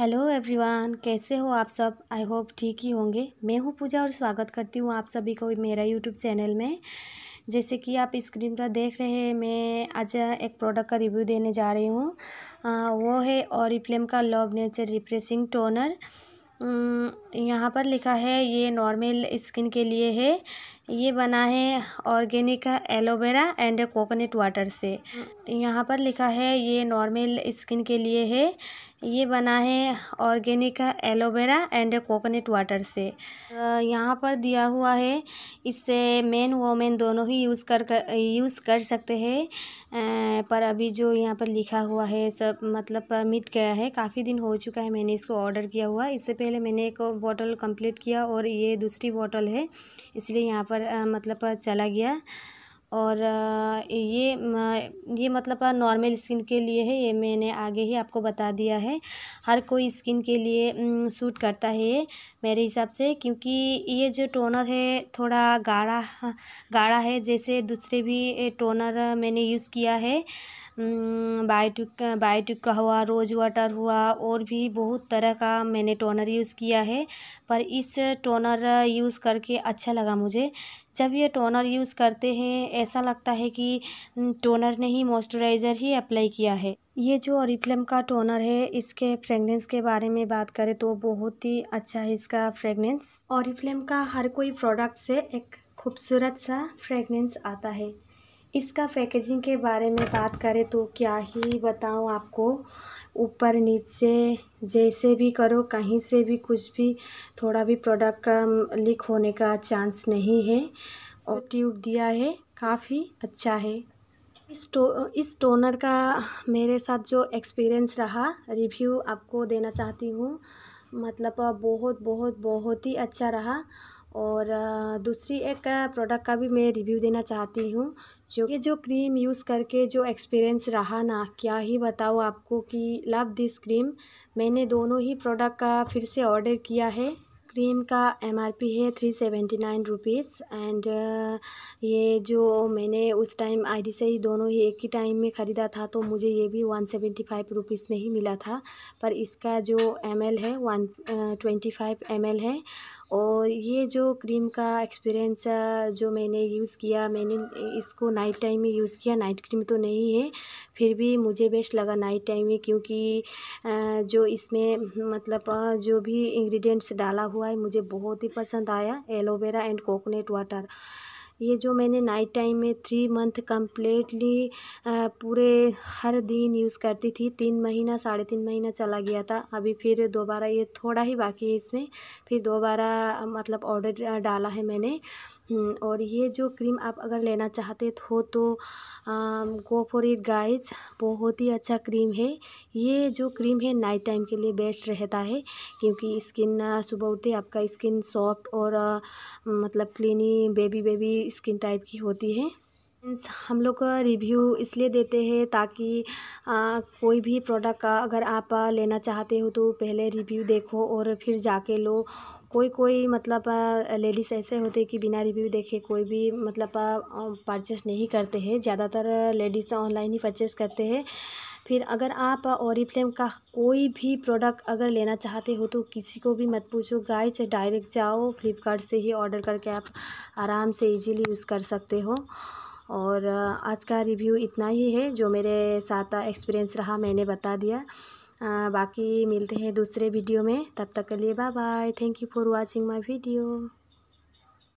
hello everyone कैसे हो आप सब आई होप ठीक ही होंगे मैं हूँ पूजा और स्वागत करती हूँ आप सभी को मेरा यूट्यूब चैनल में जैसे कि आप स्क्रीन पर देख रहे हैं मैं आज एक प्रोडक्ट का रिव्यू देने जा रही हूँ वो है और का लव नेचर रिफ्रेशिंग टोनर यहाँ पर लिखा है ये नॉर्मल स्किन के लिए है ये बना है organic aloe vera and coconut water से यहाँ पर लिखा है ये नॉर्मल स्किन के लिए है ये बना है organic aloe vera and coconut water से यहाँ पर दिया हुआ है इससे मेन वोमेन दोनों ही यूज़ कर, यूज़ कर सकते हैं पर अभी जो यहाँ पर लिखा हुआ है सब मतलब मिट गया है काफ़ी दिन हो चुका है मैंने इसको ऑर्डर किया हुआ इससे पहले मैंने एक बॉटल कंप्लीट किया और ये दूसरी बॉटल है इसलिए यहाँ पर पर मतलब चला गया और ये ये मतलब नॉर्मल स्किन के लिए है ये मैंने आगे ही आपको बता दिया है हर कोई स्किन के लिए सूट करता है ये मेरे हिसाब से क्योंकि ये जो टोनर है थोड़ा गाढ़ा गाढ़ा है जैसे दूसरे भी टोनर मैंने यूज़ किया है बायोटिक बायोटिक का हुआ रोज़ वाटर हुआ और भी बहुत तरह का मैंने टोनर यूज़ किया है पर इस टोनर यूज़ करके अच्छा लगा मुझे जब ये टोनर यूज़ करते हैं ऐसा लगता है कि टोनर ने ही मॉइस्चराइज़र ही अप्लाई किया है ये जो ऑरिफ्लेम का टोनर है इसके फ्रेगनेंस के बारे में बात करें तो बहुत ही अच्छा है इसका फ्रेगनेंस ऑरिफ्लेम का हर कोई प्रोडक्ट से एक खूबसूरत सा फ्रेगनेंस आता है इसका पैकेजिंग के बारे में बात करें तो क्या ही बताऊँ आपको ऊपर नीचे जैसे भी करो कहीं से भी कुछ भी थोड़ा भी प्रोडक्ट का लीक होने का चांस नहीं है और ट्यूब दिया है काफ़ी अच्छा है इस टो इस टोनर का मेरे साथ जो एक्सपीरियंस रहा रिव्यू आपको देना चाहती हूँ मतलब बहुत बहुत बहुत ही अच्छा रहा और दूसरी एक प्रोडक्ट का भी मैं रिव्यू देना चाहती हूँ जो ये जो क्रीम यूज़ करके जो एक्सपीरियंस रहा ना क्या ही बताओ आपको कि लव दिस क्रीम मैंने दोनों ही प्रोडक्ट का फिर से ऑर्डर किया है क्रीम का एमआरपी है three seventy nine rupees and ये जो मैंने उस टाइम आईडी से ही दोनों ही एक ही टाइम में ख़रीदा था तो मुझे ये भी वन सेवेंटी फाइव रुपीज़ में ही मिला था पर इसका जो एम है वन ट्वेंटी फाइव एम है और ये जो क्रीम का एक्सपीरियंस जो मैंने यूज़ किया मैंने इसको नाइट टाइम में यूज़ किया नाइट क्रीम तो नहीं है फिर भी मुझे बेस्ट लगा नाइट टाइम में क्योंकि जो इसमें मतलब जो भी इंग्रेडिएंट्स डाला हुआ है मुझे बहुत ही पसंद आया एलोवेरा एंड कोकोनट वाटर ये जो मैंने नाइट टाइम में थ्री मंथ कम्प्लीटली पूरे हर दिन यूज़ करती थी तीन महीना साढ़े तीन महीना चला गया था अभी फिर दोबारा ये थोड़ा ही बाकी है इसमें फिर दोबारा मतलब ऑर्डर डाला है मैंने हम्म, और ये जो क्रीम आप अगर लेना चाहते हो तो गो फॉर इट गाइज बहुत ही अच्छा क्रीम है ये जो क्रीम है नाइट टाइम के लिए बेस्ट रहता है क्योंकि स्किन सुबह उठते आपका स्किन सॉफ्ट और आ, मतलब क्लीनी बेबी बेबी स्किन टाइप की होती है हम लोग रिव्यू इसलिए देते हैं ताकि आ, कोई भी प्रोडक्ट का अगर आप लेना चाहते हो तो पहले रिव्यू देखो और फिर जाके लो कोई कोई मतलब लेडीज़ ऐसे होते कि बिना रिव्यू देखे कोई भी मतलब परचेस नहीं करते हैं ज़्यादातर लेडीज़ ऑनलाइन ही परचेस करते हैं फिर अगर आप ओरिफ्लेम का कोई भी प्रोडक्ट अगर लेना चाहते हो तो किसी को भी मत पूछो गाय से डायरेक्ट जाओ फ्लिपकार्ट से ही ऑर्डर करके आप आराम से इजीली यूज़ कर सकते हो और आज का रिव्यू इतना ही है जो मेरे साथ एक्सपीरियंस रहा मैंने बता दिया बाकी मिलते हैं दूसरे वीडियो में तब तक के लिए bye bye thank you for watching my video